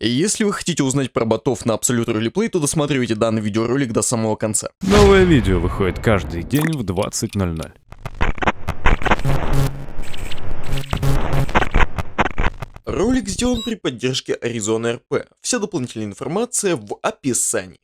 И если вы хотите узнать про ботов на Absolute Roleplay, то досматривайте данный видеоролик до самого конца. Новое видео выходит каждый день в 20.00. Ролик сделан при поддержке Arizona RP. Вся дополнительная информация в описании.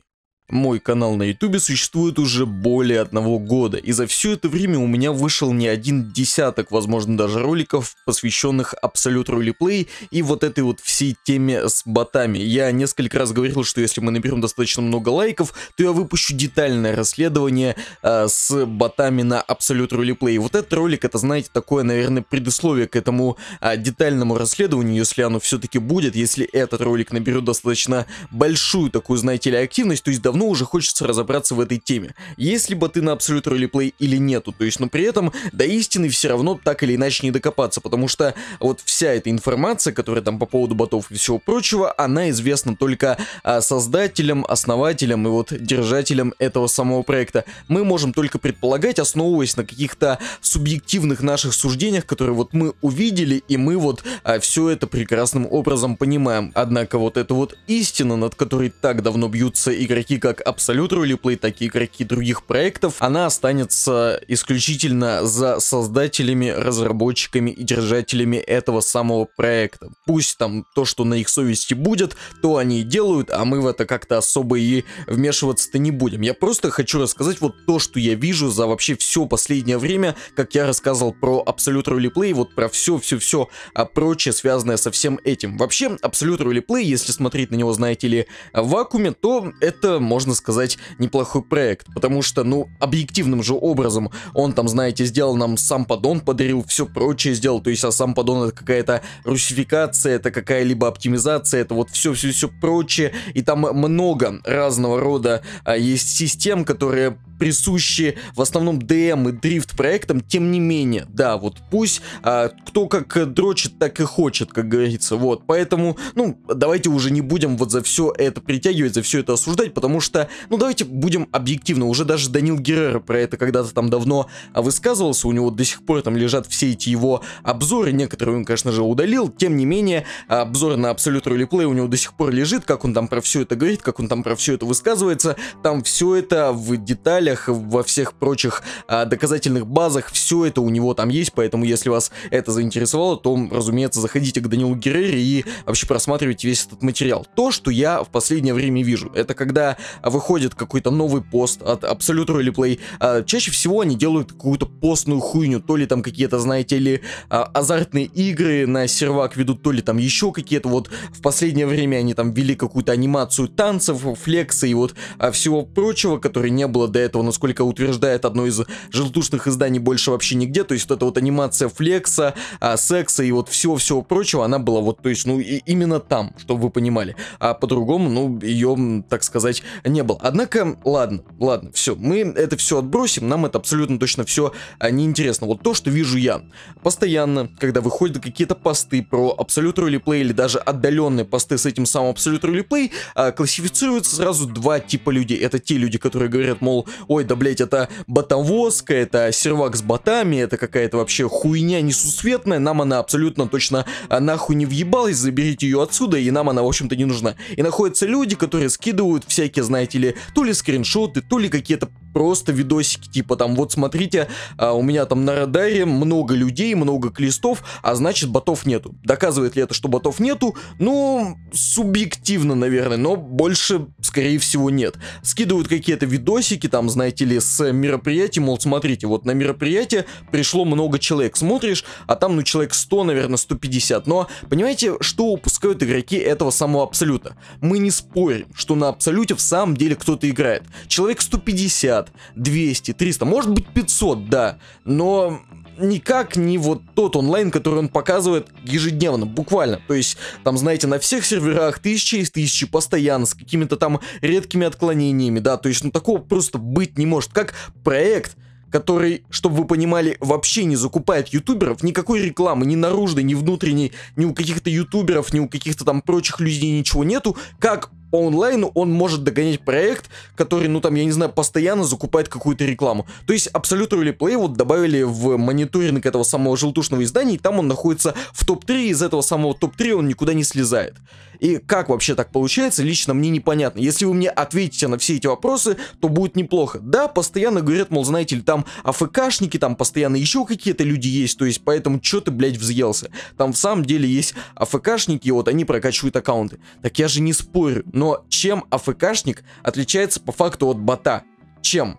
Мой канал на ютубе существует уже более одного года, и за все это время у меня вышел не один десяток, возможно даже роликов, посвященных Absolute Roleplay и вот этой вот всей теме с ботами. Я несколько раз говорил, что если мы наберем достаточно много лайков, то я выпущу детальное расследование э, с ботами на Absolute Roleplay. Вот этот ролик, это знаете, такое, наверное, предусловие к этому э, детальному расследованию, если оно все-таки будет, если этот ролик наберет достаточно большую такую, знаете ли, активность, то есть давно давно уже хочется разобраться в этой теме. Если бы ты на абсолют ролеплей или нету, то есть, но при этом до истины все равно так или иначе не докопаться, потому что вот вся эта информация, которая там по поводу ботов и всего прочего, она известна только а, создателям, основателям и вот держателям этого самого проекта. Мы можем только предполагать, основываясь на каких-то субъективных наших суждениях, которые вот мы увидели, и мы вот а, все это прекрасным образом понимаем. Однако вот эта вот истина, над которой так давно бьются игроки, как как Absolute Roleplay, так и игроки других проектов, она останется исключительно за создателями, разработчиками и держателями этого самого проекта. Пусть там то, что на их совести будет, то они и делают, а мы в это как-то особо и вмешиваться-то не будем. Я просто хочу рассказать вот то, что я вижу за вообще все последнее время, как я рассказывал про Absolute Roleplay, вот про все-все-все а прочее, связанное со всем этим. Вообще, Absolute Roleplay, если смотреть на него, знаете ли, в вакууме, то это можно сказать, неплохой проект. Потому что, ну, объективным же образом он там, знаете, сделал нам сам поддон, подарил, все прочее сделал. То есть, а сам поддон это какая-то русификация, это какая-либо оптимизация, это вот все-все-все прочее. И там много разного рода а, есть систем, которые присущие в основном DM и дрифт проектам, тем не менее, да, вот пусть а, кто как дрочит, так и хочет, как говорится, вот, поэтому, ну, давайте уже не будем вот за все это притягивать, за все это осуждать, потому что, ну, давайте будем объективно, уже даже Данил Геррера про это когда-то там давно а, высказывался, у него до сих пор там лежат все эти его обзоры, некоторые он, конечно же, удалил, тем не менее, а, обзор на Absolute Roleplay у него до сих пор лежит, как он там про все это говорит, как он там про все это высказывается, там все это в деталях деталях, во всех прочих а, доказательных базах, все это у него там есть, поэтому если вас это заинтересовало, то, разумеется, заходите к Данилу Геррере и вообще просматривайте весь этот материал. То, что я в последнее время вижу, это когда выходит какой-то новый пост от Absolute Roleplay, а, чаще всего они делают какую-то постную хуйню, то ли там какие-то, знаете ли, а, азартные игры на сервак ведут, то ли там еще какие-то, вот в последнее время они там вели какую-то анимацию танцев, флекса и вот а, всего прочего, которой не было до этого этого, насколько утверждает одно из желтушных изданий, больше вообще нигде. То есть вот эта вот анимация флекса, а, секса и вот всего-всего прочего, она была вот, то есть, ну, и именно там, чтобы вы понимали. А по-другому, ну, ее, так сказать, не было. Однако, ладно, ладно, все, мы это все отбросим, нам это абсолютно точно все а, неинтересно. Вот то, что вижу я постоянно, когда выходят какие-то посты про абсолют Roleplay или даже отдаленные посты с этим самым абсолют Roleplay, а, классифицируются сразу два типа людей. Это те люди, которые говорят, мол, ой, да блять, это ботовозка, это сервак с ботами, это какая-то вообще хуйня несусветная, нам она абсолютно точно а, нахуй не въебалась, заберите ее отсюда, и нам она, в общем-то, не нужна. И находятся люди, которые скидывают всякие, знаете ли, то ли скриншоты, то ли какие-то просто видосики, типа там, вот смотрите, а, у меня там на радаре много людей, много клистов, а значит ботов нету. Доказывает ли это, что ботов нету? Ну, субъективно, наверное, но больше, скорее всего, нет. Скидывают какие-то видосики, там, знаете ли, с мероприятий, мол, смотрите, вот на мероприятие пришло много человек, смотришь, а там, ну, человек 100, наверное, 150. Но, понимаете, что упускают игроки этого самого абсолюта? Мы не спорим, что на абсолюте в самом деле кто-то играет. Человек 150, 150, 200, 300, может быть 500, да, но никак не вот тот онлайн, который он показывает ежедневно, буквально. То есть, там, знаете, на всех серверах тысячи из тысячи постоянно, с какими-то там редкими отклонениями, да, то есть, ну, такого просто быть не может. Как проект, который, чтобы вы понимали, вообще не закупает ютуберов, никакой рекламы, ни наружной, ни внутренней, ни у каких-то ютуберов, ни у каких-то там прочих людей ничего нету, как по онлайну он может догонять проект, который, ну там, я не знаю, постоянно закупает какую-то рекламу. То есть Absolute Role вот добавили в мониторинг этого самого желтушного издания, и там он находится в топ-3, из этого самого топ-3 он никуда не слезает. И как вообще так получается, лично мне непонятно. Если вы мне ответите на все эти вопросы, то будет неплохо. Да, постоянно говорят, мол, знаете ли, там АФКшники, там постоянно еще какие-то люди есть, то есть поэтому что ты, блядь, взъелся? Там в самом деле есть АФКшники, и вот они прокачивают аккаунты. Так я же не спорю, но чем АФКшник отличается по факту от бота? Чем?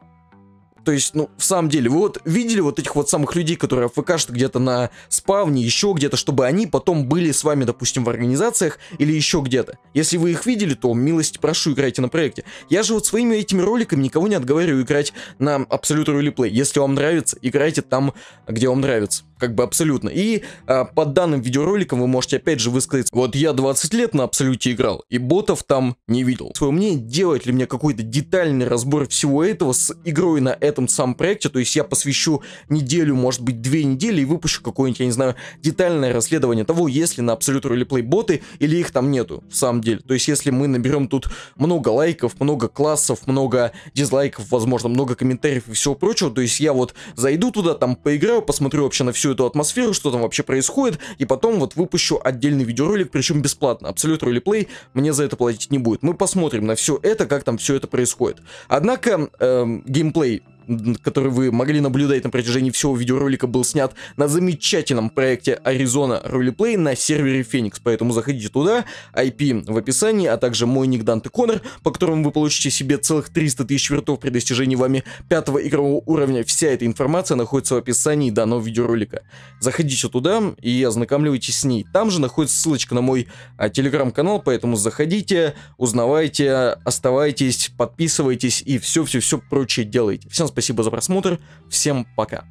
То есть, ну, в самом деле, вы вот видели вот этих вот самых людей, которые АФКшат где-то на спавне, еще где-то, чтобы они потом были с вами, допустим, в организациях или еще где-то. Если вы их видели, то милости прошу, играйте на проекте. Я же вот своими этими роликами никого не отговариваю играть на Absolute Roleplay. Если вам нравится, играйте там, где вам нравится как бы абсолютно. И а, под данным видеороликом вы можете опять же высказать, вот я 20 лет на абсолюте играл, и ботов там не видел. Свое мнение, делать ли мне какой-то детальный разбор всего этого с игрой на этом самом проекте, то есть я посвящу неделю, может быть, две недели и выпущу какое-нибудь, я не знаю, детальное расследование того, есть ли на абсолют ролеплей боты или их там нету, в самом деле. То есть если мы наберем тут много лайков, много классов, много дизлайков, возможно, много комментариев и всего прочего, то есть я вот зайду туда, там поиграю, посмотрю вообще на всю всю эту атмосферу, что там вообще происходит, и потом вот выпущу отдельный видеоролик, причем бесплатно. Абсолют Ролеплей мне за это платить не будет. Мы посмотрим на все это, как там все это происходит. Однако, э, геймплей который вы могли наблюдать на протяжении всего видеоролика, был снят на замечательном проекте Arizona Roleplay на сервере Phoenix, поэтому заходите туда, IP в описании, а также мой ник Данте Коннор, по которому вы получите себе целых 300 тысяч вертов при достижении вами пятого игрового уровня. Вся эта информация находится в описании данного видеоролика. Заходите туда и ознакомляйтесь с ней. Там же находится ссылочка на мой а, телеграм-канал, поэтому заходите, узнавайте, оставайтесь, подписывайтесь и все-все-все прочее делайте. Всем спасибо за просмотр, всем пока.